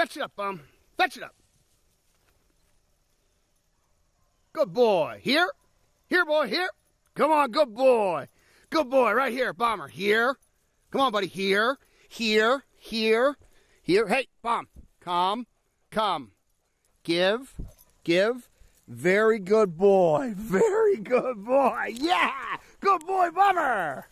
Fetch it up, bum. Fetch it up. Good boy. Here. Here, boy. Here. Come on. Good boy. Good boy. Right here. Bomber. Here. Come on, buddy. Here. Here. Here. Here. Hey, bomb. Come. Come. Give. Give. Very good boy. Very good boy. Yeah. Good boy, bomber.